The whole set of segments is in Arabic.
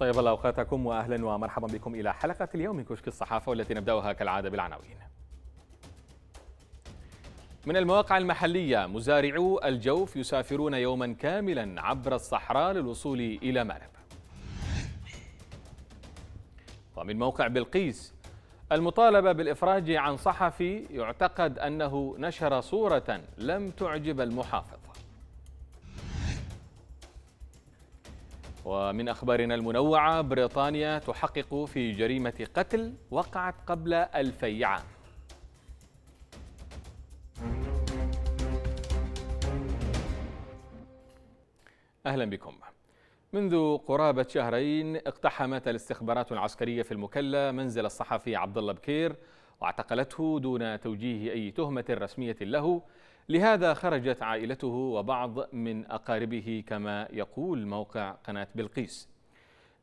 طيب الله اوقاتكم واهلا ومرحبا بكم الى حلقه اليوم من كشك الصحافه والتي نبداها كالعاده بالعناوين. من المواقع المحليه مزارعو الجوف يسافرون يوما كاملا عبر الصحراء للوصول الى مارب. ومن موقع بلقيس المطالبه بالافراج عن صحفي يعتقد انه نشر صوره لم تعجب المحافظ. ومن أخبارنا المنوعة بريطانيا تحقق في جريمة قتل وقعت قبل ألفي عام أهلا بكم منذ قرابة شهرين اقتحمت الاستخبارات العسكرية في المكلا منزل الصحفي عبد الله بكير واعتقلته دون توجيه أي تهمة رسمية له لهذا خرجت عائلته وبعض من أقاربه كما يقول موقع قناة بلقيس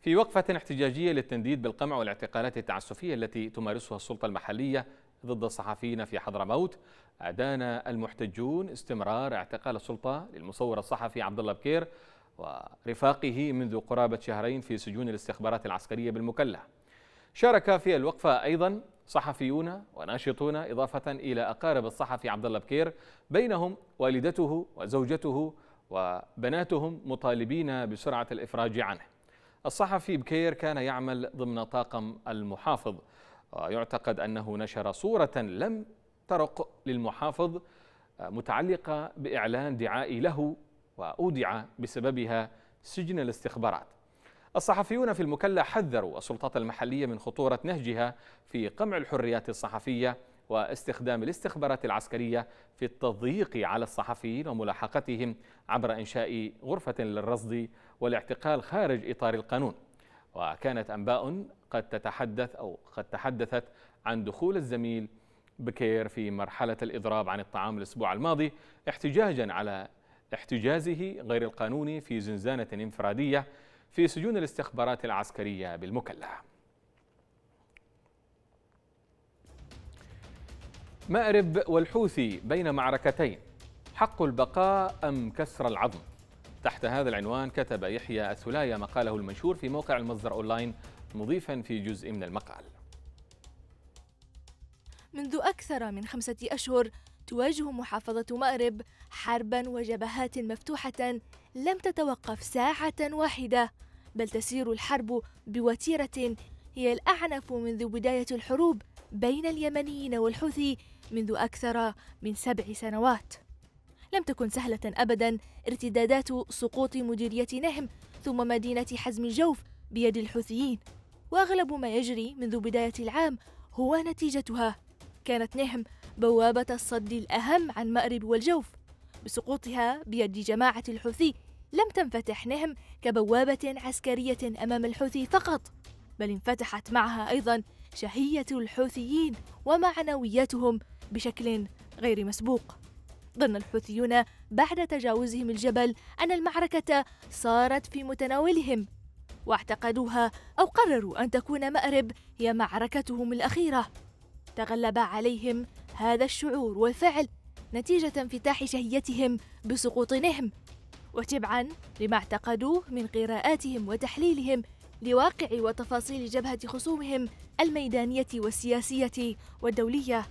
في وقفة احتجاجية للتنديد بالقمع والاعتقالات التعسفية التي تمارسها السلطة المحلية ضد الصحفيين في حضرموت أدان المحتجون استمرار اعتقال السلطة للمصور الصحفي عبد الله بكير ورفاقه منذ قرابة شهرين في سجون الاستخبارات العسكرية بالمكلة شارك في الوقفة أيضا صحفيون وناشطون إضافة إلى أقارب الصحفي عبد الله بكير بينهم والدته وزوجته وبناتهم مطالبين بسرعة الإفراج عنه الصحفي بكير كان يعمل ضمن طاقم المحافظ ويعتقد أنه نشر صورة لم ترق للمحافظ متعلقة بإعلان دعائي له وأودع بسببها سجن الاستخبارات الصحفيون في المكلا حذروا السلطات المحلية من خطورة نهجها في قمع الحريات الصحفية واستخدام الاستخبارات العسكرية في التضييق على الصحفيين وملاحقتهم عبر إنشاء غرفة للرصد والاعتقال خارج إطار القانون وكانت أنباء قد تتحدث أو قد تحدثت عن دخول الزميل بكير في مرحلة الإضراب عن الطعام الأسبوع الماضي احتجاجا على احتجازه غير القانوني في زنزانة انفرادية في سجون الاستخبارات العسكرية بالمكلا مأرب والحوثي بين معركتين حق البقاء أم كسر العظم تحت هذا العنوان كتب يحيى السلاية مقاله المنشور في موقع المصدر أونلاين مضيفا في جزء من المقال منذ أكثر من خمسة أشهر تواجه محافظة مأرب حربا وجبهات مفتوحة لم تتوقف ساعة واحدة بل تسير الحرب بوتيرة هي الأعنف منذ بداية الحروب بين اليمنيين والحوثي منذ أكثر من سبع سنوات لم تكن سهلة أبدا ارتدادات سقوط مديرية نهم ثم مدينة حزم الجوف بيد الحوثيين واغلب ما يجري منذ بدايه العام هو نتيجتها كانت نهم بوابة الصد الأهم عن مأرب والجوف بسقوطها بيد جماعة الحوثي لم تنفتح نهم كبوابة عسكرية أمام الحوثي فقط بل انفتحت معها أيضا شهية الحوثيين ومعنوياتهم بشكل غير مسبوق ظن الحوثيون بعد تجاوزهم الجبل أن المعركة صارت في متناولهم واعتقدوها أو قرروا أن تكون مأرب هي معركتهم الأخيرة تغلب عليهم هذا الشعور والفعل نتيجة انفتاح شهيتهم بسقوط نهم وتبعا لما اعتقدوه من قراءاتهم وتحليلهم لواقع وتفاصيل جبهة خصومهم الميدانية والسياسية والدولية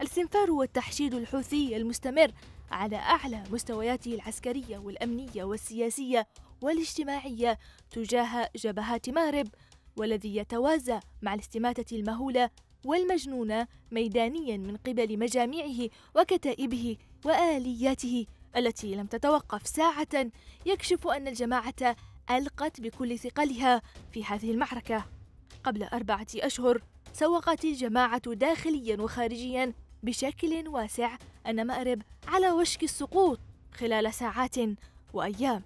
الاستنفار والتحشيد الحوثي المستمر على أعلى مستوياته العسكرية والأمنية والسياسية والاجتماعية تجاه جبهات مارب والذي يتوازى مع الاستماتة المهولة والمجنونة ميدانيا من قبل مجاميعه وكتائبه والياته التي لم تتوقف ساعه يكشف ان الجماعه القت بكل ثقلها في هذه المعركه قبل اربعه اشهر سوقت الجماعه داخليا وخارجيا بشكل واسع ان مارب على وشك السقوط خلال ساعات وايام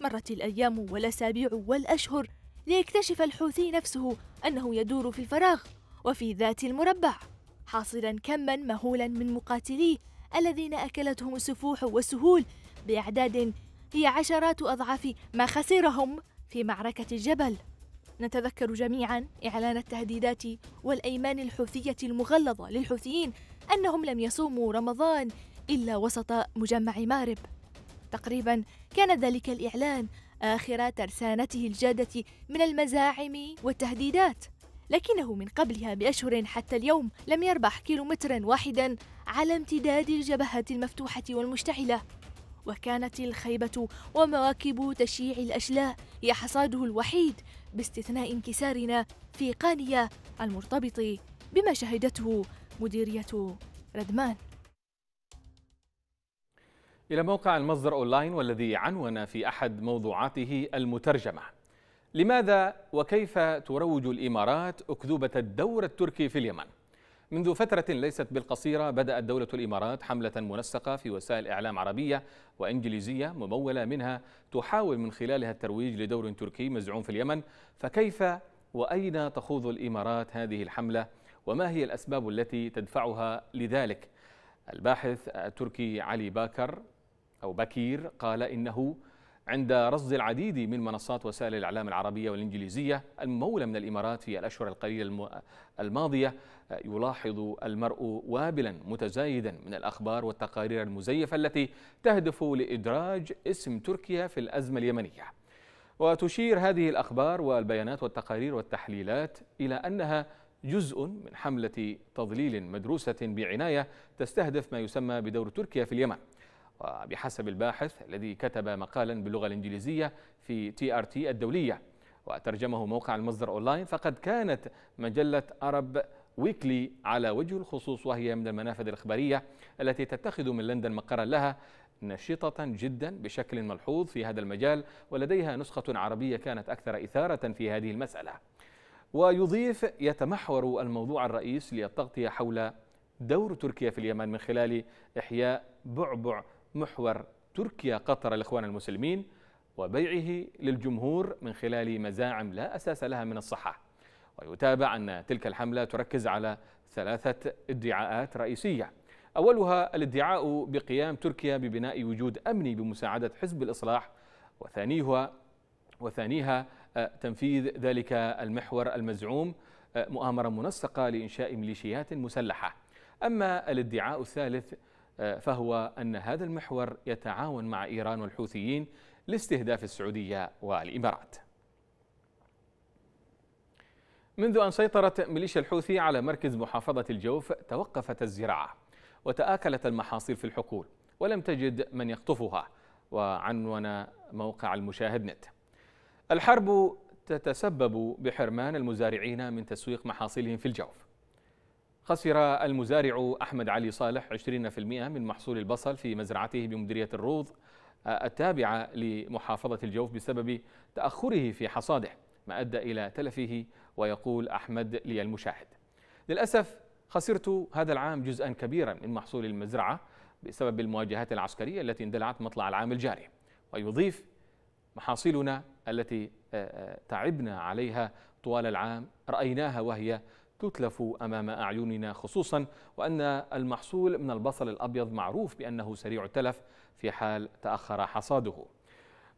مرت الايام والاسابيع والاشهر ليكتشف الحوثي نفسه انه يدور في الفراغ وفي ذات المربع حاصلا كما مهولا من مقاتليه الذين أكلتهم السفوح والسهول بأعداد هي عشرات أضعاف ما خسرهم في معركة الجبل نتذكر جميعا إعلان التهديدات والأيمان الحوثية المغلظة للحوثيين أنهم لم يصوموا رمضان إلا وسط مجمع مارب تقريبا كان ذلك الإعلان آخر ترسانته الجادة من المزاعم والتهديدات لكنه من قبلها بأشهر حتى اليوم لم يربح كيلومترا واحدا على امتداد الجبهة المفتوحة والمشتعلة وكانت الخيبة ومواكب تشييع الأشلاء هي حصاده الوحيد باستثناء انكسارنا في قانية المرتبط بما شهدته مديرية ردمان إلى موقع المصدر أونلاين والذي عنون في أحد موضوعاته المترجمة لماذا وكيف تروج الإمارات أكذوبة الدور التركي في اليمن؟ منذ فترة ليست بالقصيرة بدأت دولة الإمارات حملة منسقة في وسائل إعلام عربية وإنجليزية ممولة منها تحاول من خلالها الترويج لدور تركي مزعوم في اليمن فكيف وأين تخوض الإمارات هذه الحملة وما هي الأسباب التي تدفعها لذلك؟ الباحث التركي علي باكر أو بكير قال إنه عند رصد العديد من منصات وسائل الإعلام العربية والإنجليزية الممولة من الإمارات في الأشهر القليلة الماضية يلاحظ المرء وابلا متزايدا من الأخبار والتقارير المزيفة التي تهدف لإدراج اسم تركيا في الأزمة اليمنية وتشير هذه الأخبار والبيانات والتقارير والتحليلات إلى أنها جزء من حملة تضليل مدروسة بعناية تستهدف ما يسمى بدور تركيا في اليمن وبحسب الباحث الذي كتب مقالا باللغة الإنجليزية في تي آر تي الدولية وترجمه موقع المصدر أونلاين فقد كانت مجلة أرب ويكلي على وجه الخصوص وهي من المنافذ الإخبارية التي تتخذ من لندن مقرا لها نشطة جدا بشكل ملحوظ في هذا المجال ولديها نسخة عربية كانت أكثر إثارة في هذه المسألة ويضيف يتمحور الموضوع الرئيس للتغطية حول دور تركيا في اليمن من خلال إحياء بعبع محور تركيا قطر الإخوان المسلمين وبيعه للجمهور من خلال مزاعم لا أساس لها من الصحة ويتابع أن تلك الحملة تركز على ثلاثة ادعاءات رئيسية أولها الادعاء بقيام تركيا ببناء وجود أمني بمساعدة حزب الإصلاح وثانيها وثانيها آه، تنفيذ ذلك المحور المزعوم آه، مؤامرة منسقة لإنشاء ميليشيات مسلحة أما الادعاء الثالث آه، فهو أن هذا المحور يتعاون مع إيران والحوثيين لاستهداف السعودية والإمارات منذ أن سيطرت ميليشيا الحوثي على مركز محافظة الجوف توقفت الزراعة وتآكلت المحاصيل في الحقول ولم تجد من يقطفها وعنون موقع المشاهد نت الحرب تتسبب بحرمان المزارعين من تسويق محاصيلهم في الجوف خسر المزارع أحمد علي صالح 20% من محصول البصل في مزرعته بمديرية الروض آه، التابعة لمحافظة الجوف بسبب تأخره في حصاده ما أدى إلى تلفه ويقول أحمد لي المشاهد للأسف خسرت هذا العام جزءا كبيرا من محصول المزرعة بسبب المواجهات العسكرية التي اندلعت مطلع العام الجاري ويضيف محاصيلنا التي آه، آه، تعبنا عليها طوال العام رأيناها وهي تتلف أمام أعيننا خصوصا وأن المحصول من البصل الأبيض معروف بأنه سريع التلف في حال تأخر حصاده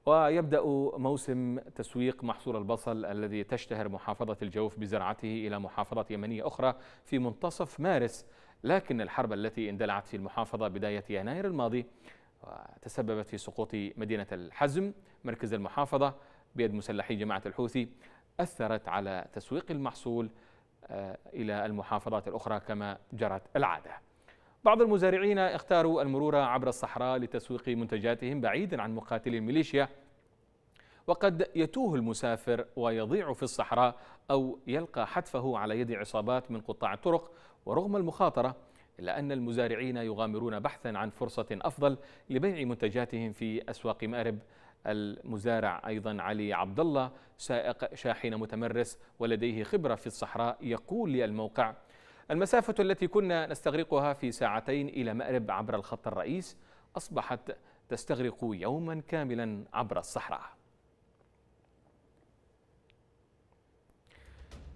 ويبدأ موسم تسويق محصول البصل الذي تشتهر محافظة الجوف بزرعته إلى محافظة يمنية أخرى في منتصف مارس لكن الحرب التي اندلعت في المحافظة بداية يناير الماضي تسببت في سقوط مدينة الحزم مركز المحافظة بيد مسلحي جماعة الحوثي أثرت على تسويق المحصول آه، إلى المحافظات الأخرى كما جرت العادة بعض المزارعين اختاروا المرور عبر الصحراء لتسويق منتجاتهم بعيدا عن مقاتلي الميليشيا وقد يتوه المسافر ويضيع في الصحراء أو يلقى حتفه على يد عصابات من قطاع الطرق ورغم المخاطرة إلا أن المزارعين يغامرون بحثا عن فرصة أفضل لبيع منتجاتهم في أسواق مأرب المزارع أيضا علي عبد الله سائق شاحنة متمرس ولديه خبرة في الصحراء يقول للموقع المسافة التي كنا نستغرقها في ساعتين إلى مأرب عبر الخط الرئيس أصبحت تستغرق يوما كاملا عبر الصحراء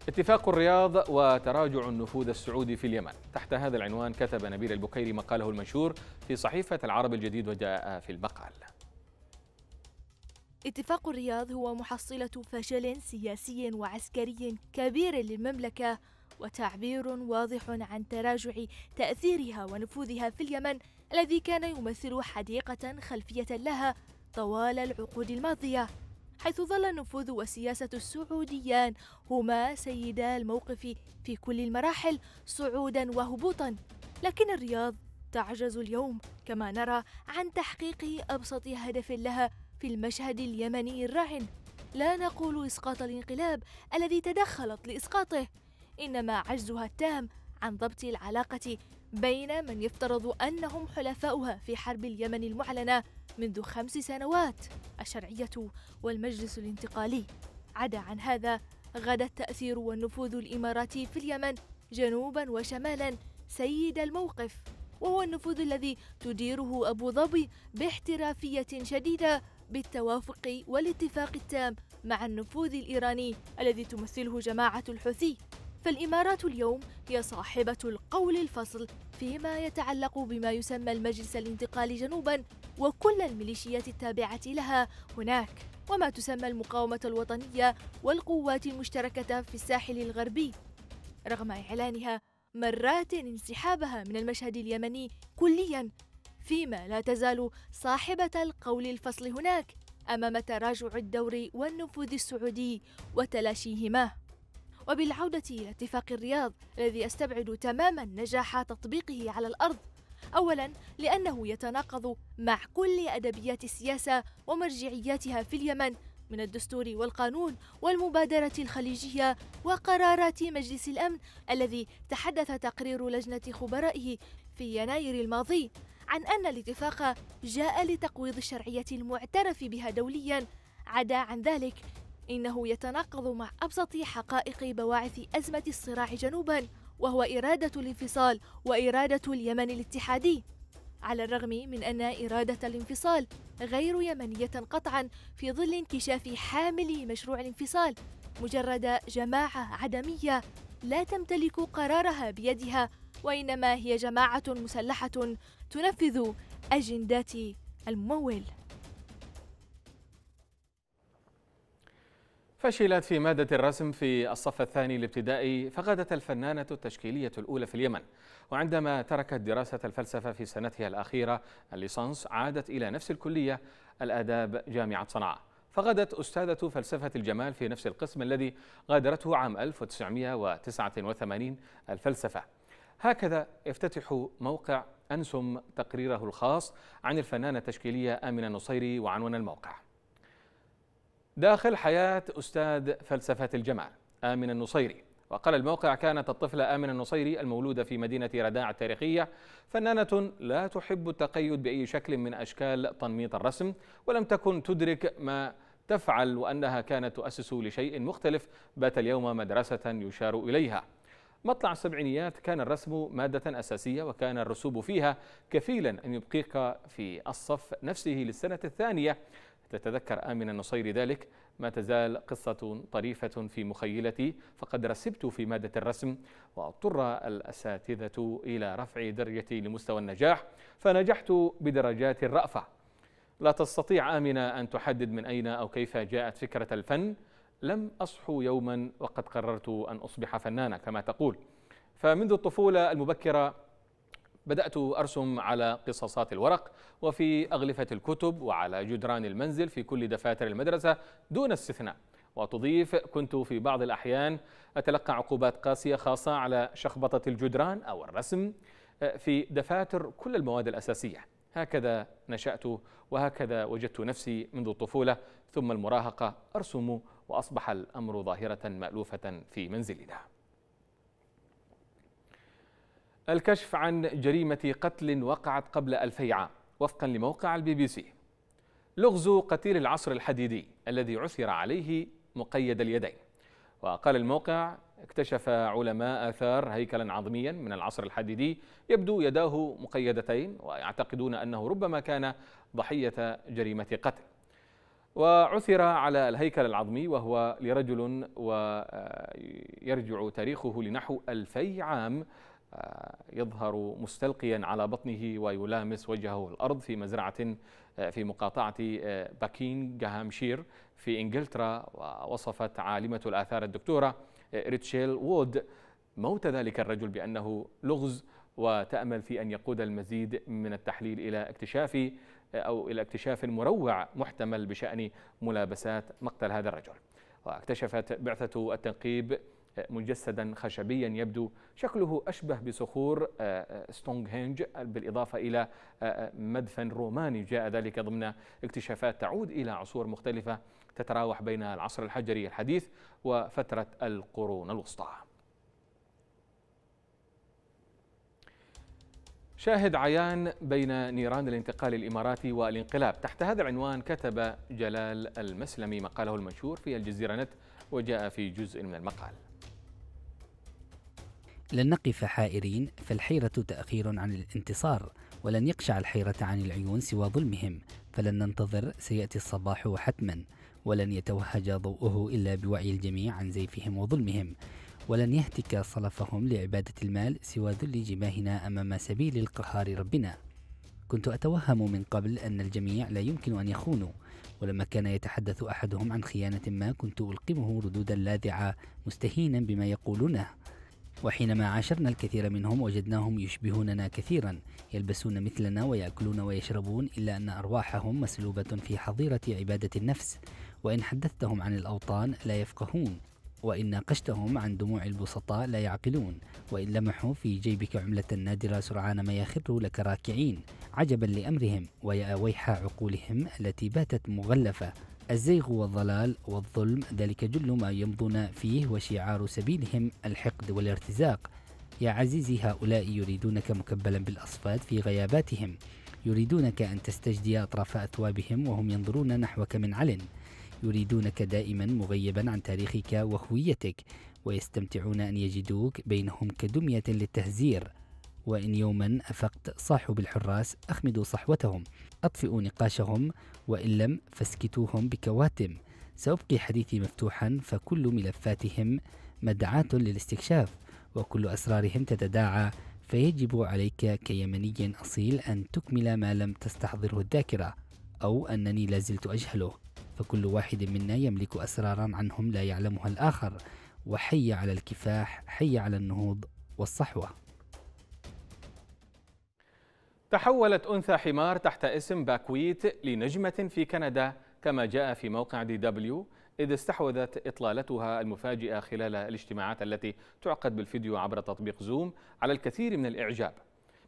اتفاق الرياض وتراجع النفوذ السعودي في اليمن تحت هذا العنوان كتب نبيل البكيري مقاله المنشور في صحيفة العرب الجديد وجاء في المقال اتفاق الرياض هو محصلة فشل سياسي وعسكري كبير للمملكة وتعبير واضح عن تراجع تأثيرها ونفوذها في اليمن الذي كان يمثل حديقة خلفية لها طوال العقود الماضية حيث ظل النفوذ وسياسة السعوديان هما سيدا الموقف في كل المراحل صعودا وهبوطا لكن الرياض تعجز اليوم كما نرى عن تحقيق أبسط هدف لها في المشهد اليمني الراهن لا نقول إسقاط الانقلاب الذي تدخلت لإسقاطه إنما عجزها التام عن ضبط العلاقة بين من يفترض أنهم حلفاؤها في حرب اليمن المعلنة منذ خمس سنوات الشرعية والمجلس الانتقالي عدا عن هذا غدا التأثير والنفوذ الإماراتي في اليمن جنوبا وشمالا سيد الموقف وهو النفوذ الذي تديره أبو ظبي باحترافية شديدة بالتوافق والاتفاق التام مع النفوذ الإيراني الذي تمثله جماعة الحوثي فالإمارات اليوم هي صاحبة القول الفصل فيما يتعلق بما يسمى المجلس الانتقالي جنوبا وكل الميليشيات التابعة لها هناك وما تسمى المقاومة الوطنية والقوات المشتركة في الساحل الغربي رغم إعلانها مرات انسحابها من المشهد اليمني كليا فيما لا تزال صاحبة القول الفصل هناك أمام تراجع الدور والنفوذ السعودي وتلاشيهما وبالعودة إلى اتفاق الرياض الذي يستبعد تماما نجاح تطبيقه على الأرض أولا لأنه يتناقض مع كل أدبيات السياسة ومرجعياتها في اليمن من الدستور والقانون والمبادرة الخليجية وقرارات مجلس الأمن الذي تحدث تقرير لجنة خبرائه في يناير الماضي عن أن الاتفاق جاء لتقويض الشرعية المعترف بها دوليا عدا عن ذلك إنه يتناقض مع أبسط حقائق بواعث أزمة الصراع جنوبا وهو إرادة الانفصال وإرادة اليمن الاتحادي على الرغم من أن إرادة الانفصال غير يمنية قطعا في ظل انكشاف حاملي مشروع الانفصال مجرد جماعة عدمية لا تمتلك قرارها بيدها وإنما هي جماعة مسلحة تنفذ أجندات الممول فشلت في مادة الرسم في الصف الثاني الابتدائي فقدت الفنانة التشكيلية الأولى في اليمن وعندما تركت دراسة الفلسفة في سنتها الأخيرة الليسانس عادت إلى نفس الكلية الآداب جامعة صنعاء فغدت أستاذة فلسفة الجمال في نفس القسم الذي غادرته عام 1989 الفلسفة هكذا يفتتح موقع أنسم تقريره الخاص عن الفنانة التشكيلية آمنة النصيري وعنوان الموقع داخل حياة أستاذ فلسفة الجمال آمنة النصيري وقال الموقع كانت الطفلة آمنة النصيري المولودة في مدينة رداع التاريخية فنانة لا تحب التقيد بأي شكل من أشكال تنميط الرسم ولم تكن تدرك ما تفعل وأنها كانت تؤسس لشيء مختلف بات اليوم مدرسة يشار إليها مطلع السبعينيات كان الرسم مادة أساسية وكان الرسوب فيها كفيلا أن يبقيك في الصف نفسه للسنة الثانية تتذكر آمن النصير ذلك ما تزال قصة طريفة في مخيلتي فقد رسبت في مادة الرسم واضطر الأساتذة إلى رفع درجتي لمستوى النجاح فنجحت بدرجات الرأفة لا تستطيع آمنة أن تحدد من أين أو كيف جاءت فكرة الفن لم أصحو يوما وقد قررت أن أصبح فنانة كما تقول فمنذ الطفولة المبكرة بدأت أرسم على قصاصات الورق وفي أغلفة الكتب وعلى جدران المنزل في كل دفاتر المدرسة دون استثناء وتضيف كنت في بعض الأحيان أتلقى عقوبات قاسية خاصة على شخبطة الجدران أو الرسم آه، في دفاتر كل المواد الأساسية هكذا نشأت وهكذا وجدت نفسي منذ الطفولة ثم المراهقة أرسموا وأصبح الأمر ظاهرة مألوفة في منزلنا الكشف عن جريمة قتل وقعت قبل ألفي عام وفقا لموقع البي بي سي لغز قتيل العصر الحديدي الذي عثر عليه مقيد اليدين وقال الموقع اكتشف علماء آثار هيكلا عظميا من العصر الحديدي يبدو يداه مقيدتين ويعتقدون أنه ربما كان ضحية جريمة قتل وعثر على الهيكل العظمي وهو لرجل ويرجع آه، تاريخه لنحو ألفي عام آه، يظهر مستلقيا على بطنه ويلامس وجهه الأرض في مزرعة آه، في مقاطعة جهامشير في إنجلترا ووصفت عالمة الآثار الدكتورة ريتشيل وود موت ذلك الرجل بأنه لغز وتأمل في أن يقود المزيد من التحليل إلى اكتشاف أو إلى اكتشاف مروع محتمل بشأن ملابسات مقتل هذا الرجل واكتشفت بعثة التنقيب مجسدا خشبيا يبدو شكله أشبه بصخور هينج آه، آه، بالإضافة إلى آه، مدفن روماني جاء ذلك ضمن اكتشافات تعود إلى عصور مختلفة تتراوح بين العصر الحجري الحديث وفترة القرون الوسطى شاهد عيان بين نيران الانتقال الإماراتي والانقلاب تحت هذا العنوان كتب جلال المسلمي مقاله المنشور في الجزيرة نت وجاء في جزء من المقال لن نقف حائرين فالحيرة تأخير عن الانتصار ولن يقشع الحيرة عن العيون سوى ظلمهم فلن ننتظر سيأتي الصباح حتما ولن يتوهج ضوءه إلا بوعي الجميع عن زيفهم وظلمهم ولن يهتك صلفهم لعبادة المال سوى ذل جباهنا أمام سبيل القهار ربنا كنت أتوهم من قبل أن الجميع لا يمكن أن يخونوا ولما كان يتحدث أحدهم عن خيانة ما كنت ألقمه ردودا لاذعة مستهينا بما يقولونه وحينما عاشرنا الكثير منهم وجدناهم يشبهوننا كثيرا يلبسون مثلنا ويأكلون ويشربون إلا أن أرواحهم مسلوبة في حظيرة عبادة النفس وإن حدثتهم عن الأوطان لا يفقهون وإن ناقشتهم عن دموع البسطاء لا يعقلون وإن لمحوا في جيبك عملة نادرة سرعان ما يخروا لك راكعين عجبا لأمرهم ويا ويح عقولهم التي باتت مغلفة الزيغ والضلال والظلم ذلك جل ما يمضون فيه وشعار سبيلهم الحقد والارتزاق يا عزيزي هؤلاء يريدونك مكبلا بالأصفاد في غياباتهم يريدونك أن تستجدي أطراف أثوابهم وهم ينظرون نحوك من علن يريدونك دائما مغيبا عن تاريخك وهويتك ويستمتعون أن يجدوك بينهم كدمية للتهزير وإن يوما أفقت صاحوا بالحراس أخمدوا صحوتهم أطفئوا نقاشهم وإن لم فاسكتوهم بكواتم سأبقي حديثي مفتوحا فكل ملفاتهم مدعاة للاستكشاف وكل أسرارهم تتداعى فيجب عليك كيمني أصيل أن تكمل ما لم تستحضره الذاكرة أو أنني لازلت أجهله فكل واحد منا يملك أسرارا عنهم لا يعلمها الآخر وحي على الكفاح حي على النهوض والصحوة تحولت أنثى حمار تحت اسم باكويت لنجمة في كندا كما جاء في موقع دي دبليو إذ استحوذت إطلالتها المفاجئة خلال الاجتماعات التي تعقد بالفيديو عبر تطبيق زوم على الكثير من الإعجاب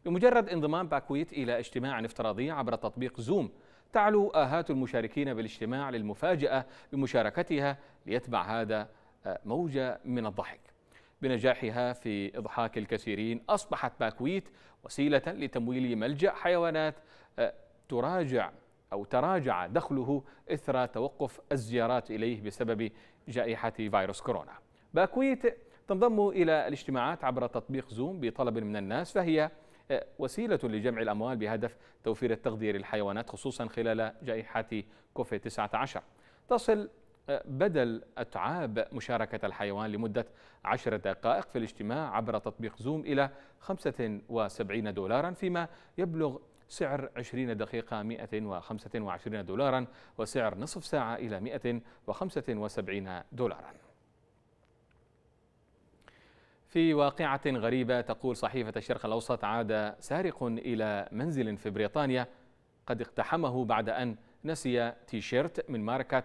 بمجرد انضمام باكويت إلى اجتماع افتراضي عبر تطبيق زوم تعلو آهات المشاركين بالاجتماع للمفاجأة بمشاركتها ليتبع هذا آه، موجة من الضحك بنجاحها في إضحاك الكثيرين أصبحت باكويت وسيلة لتمويل ملجأ حيوانات آه، تراجع أو تراجع دخله إثر توقف الزيارات إليه بسبب جائحة فيروس كورونا باكويت تنضم إلى الاجتماعات عبر تطبيق زوم بطلب من الناس فهي وسيلة لجمع الأموال بهدف توفير التغذية للحيوانات خصوصا خلال جائحة كوفيد 19 تصل آه، بدل أتعاب مشاركة الحيوان لمدة عشر دقائق في الاجتماع عبر تطبيق زوم إلى 75 دولارا فيما يبلغ سعر 20 دقيقة 125 دولارا وسعر نصف ساعة إلى 175 دولارا في واقعة غريبة تقول صحيفة الشرق الأوسط عاد سارق إلى منزل في بريطانيا قد اقتحمه بعد أن نسي تيشيرت من ماركة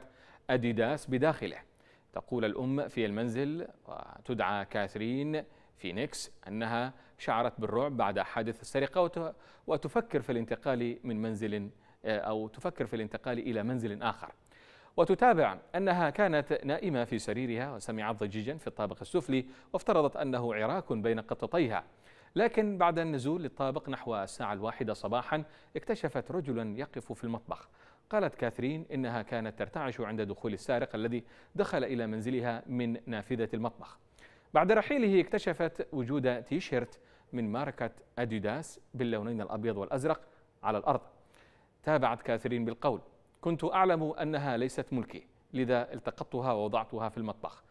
أديداس بداخله تقول الأم في المنزل وتدعى كاثرين فينيكس أنها شعرت بالرعب بعد حادث السرقة وتفكر في الانتقال من منزل أو تفكر في الانتقال إلى منزل آخر وتتابع أنها كانت نائمة في سريرها وسمعت ضجيجا في الطابق السفلي وافترضت أنه عراك بين قطتيها لكن بعد النزول للطابق نحو الساعة الواحدة صباحا اكتشفت رجلا يقف في المطبخ قالت كاثرين إنها كانت ترتعش عند دخول السارق الذي دخل إلى منزلها من نافذة المطبخ بعد رحيله اكتشفت وجود تيشيرت من ماركة أديداس باللونين الأبيض والأزرق على الأرض تابعت كاثرين بالقول كنت أعلم أنها ليست ملكي لذا التقطتها ووضعتها في المطبخ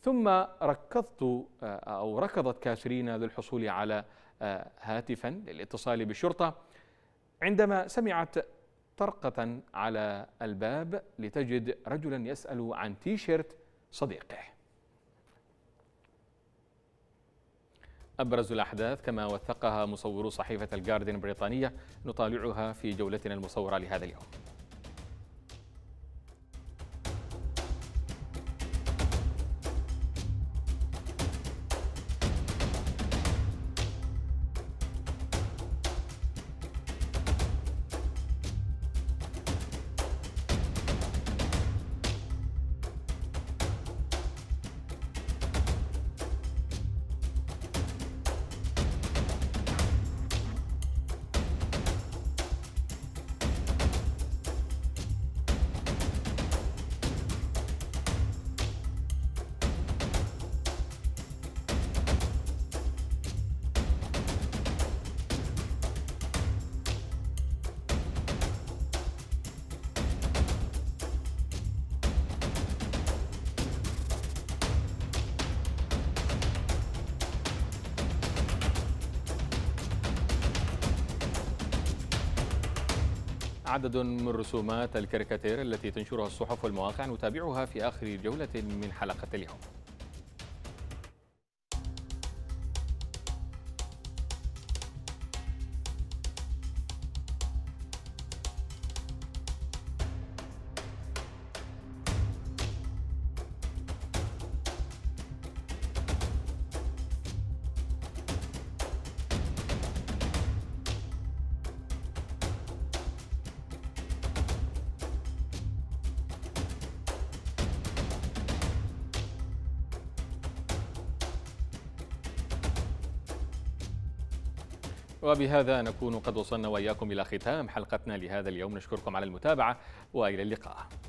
ثم ركضت آه، أو ركضت كاترينا للحصول على آه، هاتفا للاتصال بالشرطة عندما سمعت طرقة على الباب لتجد رجلا يسأل عن تيشيرت صديقه أبرز الأحداث كما وثقها مصورو صحيفة الجاردن البريطانية نطالعها في جولتنا المصورة لهذا اليوم عدد من رسومات الكاريكاتير التي تنشرها الصحف والمواقع نتابعها في آخر جولة من حلقة اليوم وبهذا نكون قد وصلنا وإياكم إلى ختام حلقتنا لهذا اليوم نشكركم على المتابعة وإلى اللقاء